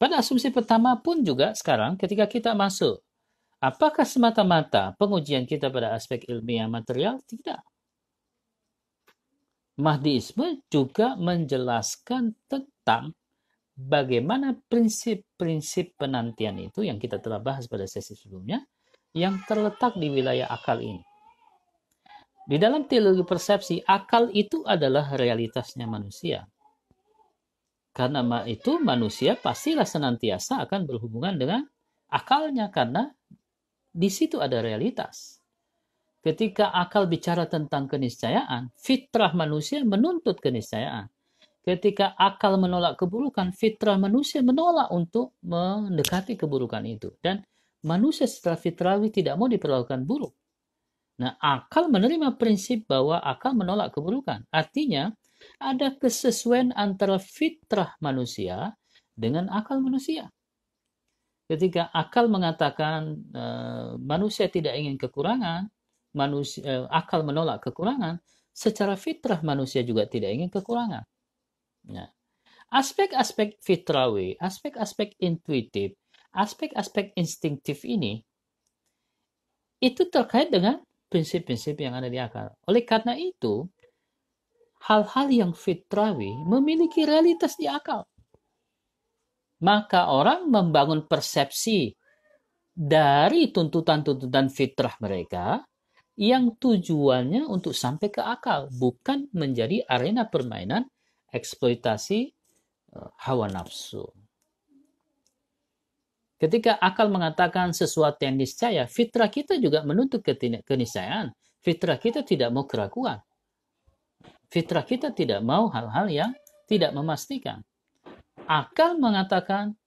Pada asumsi pertama pun juga sekarang ketika kita masuk, apakah semata-mata pengujian kita pada aspek ilmiah material? Tidak. Mahdiisme juga menjelaskan tentang bagaimana prinsip-prinsip penantian itu yang kita telah bahas pada sesi sebelumnya yang terletak di wilayah akal ini. Di dalam teologi persepsi, akal itu adalah realitasnya manusia. Karena itu manusia pastilah senantiasa akan berhubungan dengan akalnya karena di situ ada realitas. Ketika akal bicara tentang keniscayaan, fitrah manusia menuntut keniscayaan. Ketika akal menolak keburukan, fitrah manusia menolak untuk mendekati keburukan itu. Dan manusia secara fitrawi tidak mau diperlakukan buruk. Nah, akal menerima prinsip bahwa akal menolak keburukan. Artinya, ada kesesuaian antara fitrah manusia dengan akal manusia. Ketika akal mengatakan uh, manusia tidak ingin kekurangan, manusia uh, akal menolak kekurangan, secara fitrah manusia juga tidak ingin kekurangan. Nah, aspek-aspek fitrawi, aspek-aspek intuitif, aspek-aspek instinktif ini itu terkait dengan prinsip-prinsip yang ada di akal. Oleh karena itu, hal-hal yang fitrawi memiliki realitas di akal. Maka orang membangun persepsi dari tuntutan-tuntutan fitrah mereka yang tujuannya untuk sampai ke akal, bukan menjadi arena permainan eksploitasi eh, hawa nafsu. Ketika akal mengatakan sesuatu yang niscaya, fitrah kita juga menuntut keniscayaan. Fitrah kita tidak mau keraguan. Fitrah kita tidak mau hal-hal yang tidak memastikan. Akal mengatakan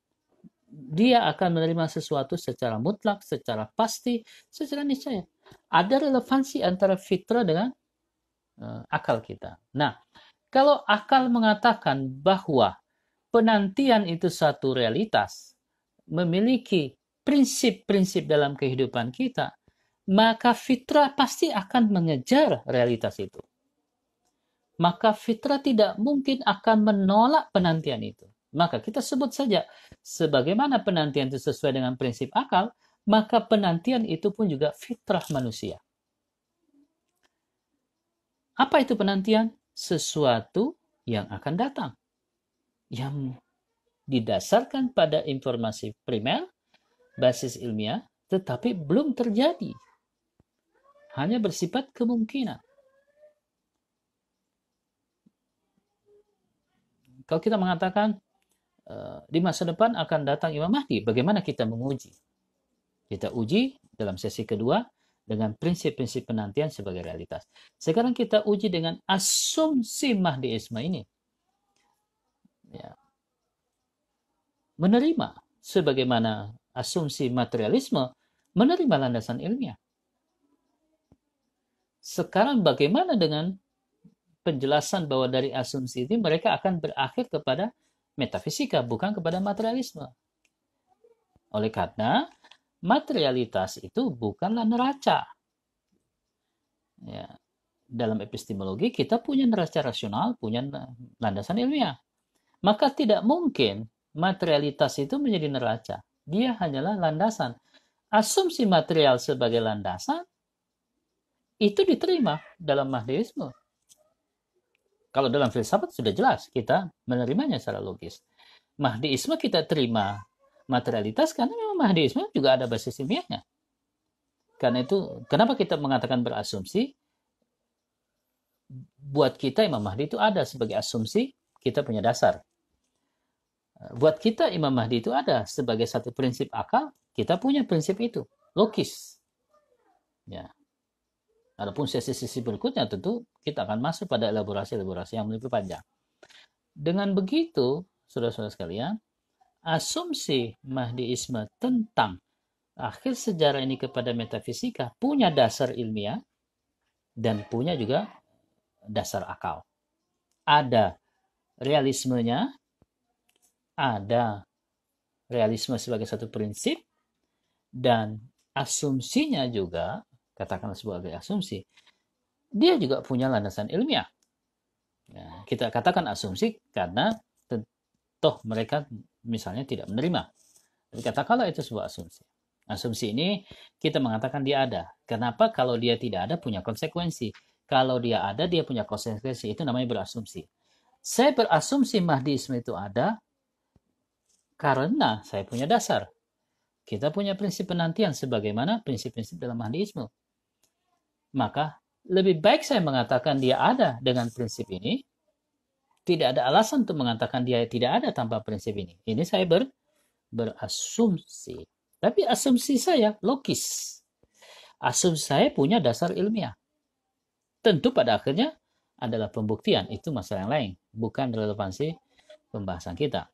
dia akan menerima sesuatu secara mutlak, secara pasti, secara niscaya. Ada relevansi antara fitrah dengan uh, akal kita. Nah, kalau akal mengatakan bahwa penantian itu satu realitas, memiliki prinsip-prinsip dalam kehidupan kita, maka fitrah pasti akan mengejar realitas itu maka fitrah tidak mungkin akan menolak penantian itu. Maka kita sebut saja, sebagaimana penantian itu sesuai dengan prinsip akal, maka penantian itu pun juga fitrah manusia. Apa itu penantian? Sesuatu yang akan datang. Yang didasarkan pada informasi primer, basis ilmiah, tetapi belum terjadi. Hanya bersifat kemungkinan. kalau kita mengatakan eh, di masa depan akan datang Imam Mahdi, bagaimana kita menguji? Kita uji dalam sesi kedua dengan prinsip-prinsip penantian sebagai realitas. Sekarang kita uji dengan asumsi Mahdiisme ini. Ya. Menerima sebagaimana asumsi materialisme, menerima landasan ilmiah. Sekarang bagaimana dengan penjelasan bahwa dari asumsi itu mereka akan berakhir kepada metafisika, bukan kepada materialisme. Oleh karena materialitas itu bukanlah neraca. Ya, dalam epistemologi kita punya neraca rasional, punya landasan ilmiah. Maka tidak mungkin materialitas itu menjadi neraca. Dia hanyalah landasan. Asumsi material sebagai landasan itu diterima dalam mahdiisme. Kalau dalam filsafat sudah jelas kita menerimanya secara logis. Mahdiisme kita terima materialitas karena memang Mahdiisme juga ada basis ilmiahnya. Karena itu, kenapa kita mengatakan berasumsi? Buat kita Imam Mahdi itu ada sebagai asumsi, kita punya dasar. Buat kita Imam Mahdi itu ada sebagai satu prinsip akal, kita punya prinsip itu, logis. Ya, Adapun sesi-sesi berikutnya tentu kita akan masuk pada elaborasi-elaborasi yang lebih panjang. Dengan begitu, saudara-saudara sekalian, asumsi Mahdiisme tentang akhir sejarah ini kepada metafisika punya dasar ilmiah dan punya juga dasar akal. Ada realismenya, ada realisme sebagai satu prinsip, dan asumsinya juga katakanlah sebagai asumsi, dia juga punya landasan ilmiah. Ya, kita katakan asumsi karena toh mereka misalnya tidak menerima. Tapi katakanlah itu sebuah asumsi. Asumsi ini kita mengatakan dia ada. Kenapa? Kalau dia tidak ada punya konsekuensi. Kalau dia ada dia punya konsekuensi. Itu namanya berasumsi. Saya berasumsi Mahdiisme itu ada karena saya punya dasar. Kita punya prinsip penantian sebagaimana prinsip-prinsip dalam Mahdiisme. Maka lebih baik saya mengatakan dia ada dengan prinsip ini. Tidak ada alasan untuk mengatakan dia tidak ada tanpa prinsip ini. Ini saya ber, berasumsi. Tapi asumsi saya logis. Asumsi saya punya dasar ilmiah. Tentu pada akhirnya adalah pembuktian. Itu masalah yang lain. Bukan relevansi pembahasan kita.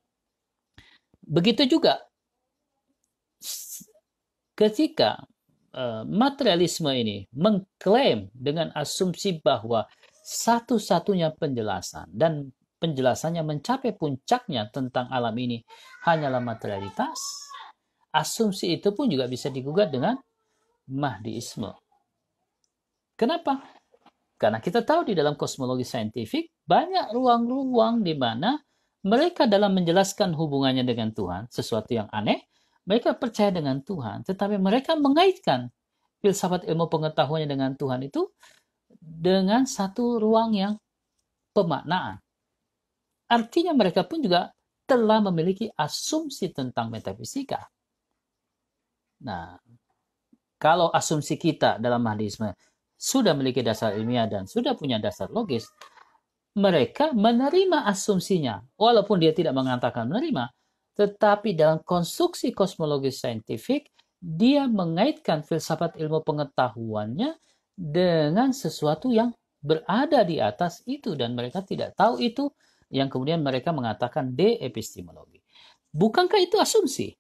Begitu juga ketika Eh, materialisme ini mengklaim dengan asumsi bahwa satu-satunya penjelasan dan penjelasannya mencapai puncaknya tentang alam ini hanyalah materialitas, asumsi itu pun juga bisa digugat dengan Mahdiisme. Kenapa? Karena kita tahu di dalam kosmologi saintifik banyak ruang-ruang di mana mereka dalam menjelaskan hubungannya dengan Tuhan, sesuatu yang aneh, mereka percaya dengan Tuhan, tetapi mereka mengaitkan filsafat ilmu pengetahuannya dengan Tuhan itu dengan satu ruang yang pemaknaan. Artinya mereka pun juga telah memiliki asumsi tentang metafisika. Nah, kalau asumsi kita dalam mahdisme sudah memiliki dasar ilmiah dan sudah punya dasar logis, mereka menerima asumsinya. Walaupun dia tidak mengatakan menerima, tetapi dalam konstruksi kosmologi saintifik, dia mengaitkan filsafat ilmu pengetahuannya dengan sesuatu yang berada di atas itu dan mereka tidak tahu itu yang kemudian mereka mengatakan de epistemologi. Bukankah itu asumsi?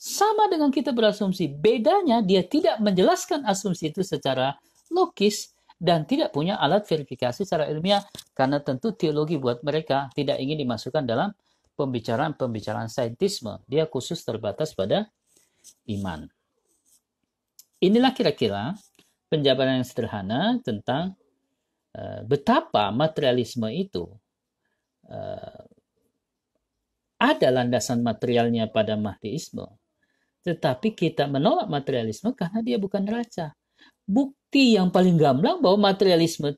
Sama dengan kita berasumsi, bedanya dia tidak menjelaskan asumsi itu secara logis, dan tidak punya alat verifikasi secara ilmiah karena tentu teologi buat mereka tidak ingin dimasukkan dalam pembicaraan-pembicaraan saintisme. Dia khusus terbatas pada iman. Inilah kira-kira penjabaran yang sederhana tentang uh, betapa materialisme itu uh, ada landasan materialnya pada Mahdiisme. Tetapi kita menolak materialisme karena dia bukan raja bukti yang paling gamblang bahwa materialisme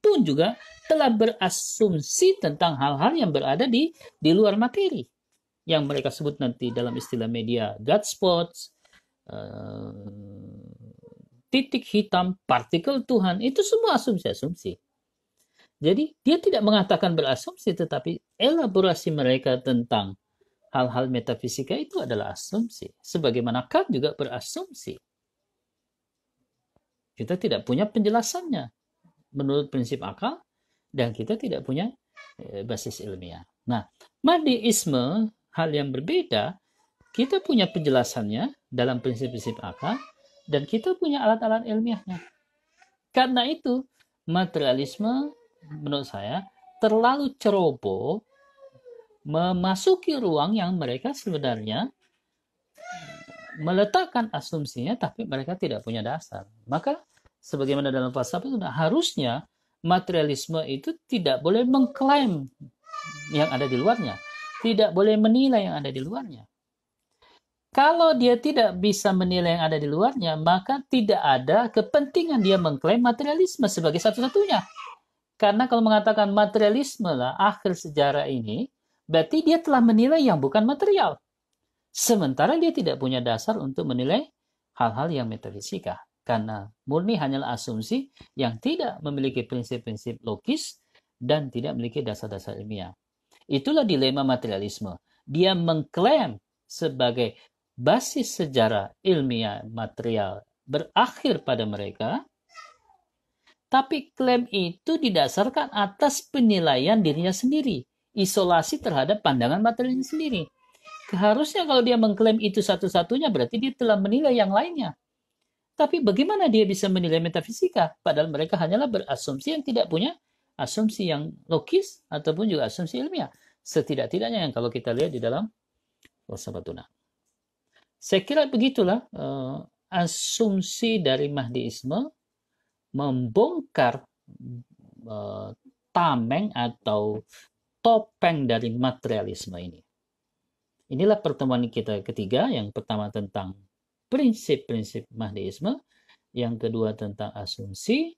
pun juga telah berasumsi tentang hal-hal yang berada di di luar materi yang mereka sebut nanti dalam istilah media God spots, uh, titik hitam, partikel Tuhan itu semua asumsi-asumsi. Jadi dia tidak mengatakan berasumsi tetapi elaborasi mereka tentang hal-hal metafisika itu adalah asumsi. Sebagaimana Kant juga berasumsi. Kita tidak punya penjelasannya menurut prinsip akal dan kita tidak punya eh, basis ilmiah. Nah, madiisme hal yang berbeda, kita punya penjelasannya dalam prinsip-prinsip akal dan kita punya alat-alat ilmiahnya. Karena itu, materialisme menurut saya terlalu ceroboh memasuki ruang yang mereka sebenarnya meletakkan asumsinya tapi mereka tidak punya dasar. Maka sebagaimana dalam falsafah sudah harusnya materialisme itu tidak boleh mengklaim yang ada di luarnya, tidak boleh menilai yang ada di luarnya. Kalau dia tidak bisa menilai yang ada di luarnya, maka tidak ada kepentingan dia mengklaim materialisme sebagai satu-satunya. Karena kalau mengatakan materialisme lah akhir sejarah ini, berarti dia telah menilai yang bukan material. Sementara dia tidak punya dasar untuk menilai hal-hal yang metafisika. Karena murni hanyalah asumsi yang tidak memiliki prinsip-prinsip logis dan tidak memiliki dasar-dasar ilmiah. Itulah dilema materialisme. Dia mengklaim sebagai basis sejarah ilmiah material berakhir pada mereka, tapi klaim itu didasarkan atas penilaian dirinya sendiri, isolasi terhadap pandangan materialnya sendiri. Harusnya kalau dia mengklaim itu satu-satunya berarti dia telah menilai yang lainnya. Tapi bagaimana dia bisa menilai metafisika? Padahal mereka hanyalah berasumsi yang tidak punya asumsi yang logis ataupun juga asumsi ilmiah. Setidak-tidaknya yang kalau kita lihat di dalam wasabatuna. Saya kira begitulah uh, asumsi dari Mahdiisme membongkar uh, tameng atau topeng dari materialisme ini. Inilah pertemuan kita ketiga, yang pertama tentang prinsip-prinsip Mahdiisme, yang kedua tentang asumsi.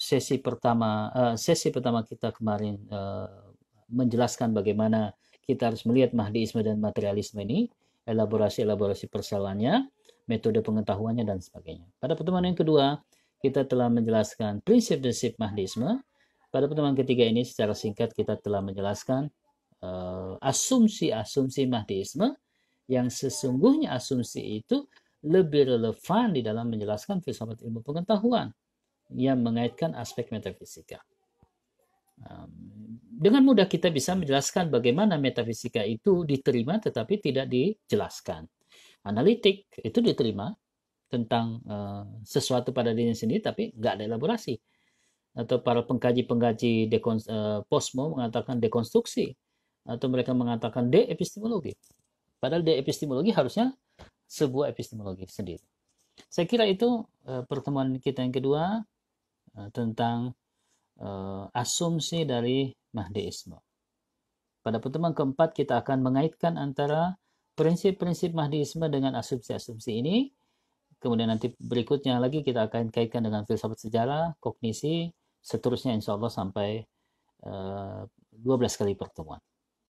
Sesi pertama eh, sesi pertama kita kemarin eh, menjelaskan bagaimana kita harus melihat Mahdiisme dan materialisme ini, elaborasi-elaborasi persoalannya, metode pengetahuannya dan sebagainya. Pada pertemuan yang kedua, kita telah menjelaskan prinsip-prinsip Mahdiisme. Pada pertemuan ketiga ini secara singkat kita telah menjelaskan Eh, asumsi-asumsi Mahdiisme yang sesungguhnya asumsi itu lebih relevan di dalam menjelaskan filsafat ilmu pengetahuan yang mengaitkan aspek metafisika. Dengan mudah kita bisa menjelaskan bagaimana metafisika itu diterima tetapi tidak dijelaskan. Analitik itu diterima tentang eh, sesuatu pada dirinya sendiri tapi nggak ada elaborasi. Atau para pengkaji-pengkaji dekons- uh, eh, posmo mengatakan dekonstruksi atau mereka mengatakan de epistemologi. Padahal de epistemologi harusnya sebuah epistemologi sendiri. Saya kira itu e, pertemuan kita yang kedua e, tentang e, asumsi dari Mahdiisme. Pada pertemuan keempat kita akan mengaitkan antara prinsip-prinsip Mahdiisme dengan asumsi-asumsi ini. Kemudian nanti berikutnya lagi kita akan kaitkan dengan filsafat sejarah, kognisi, seterusnya insya Allah sampai e, 12 kali pertemuan.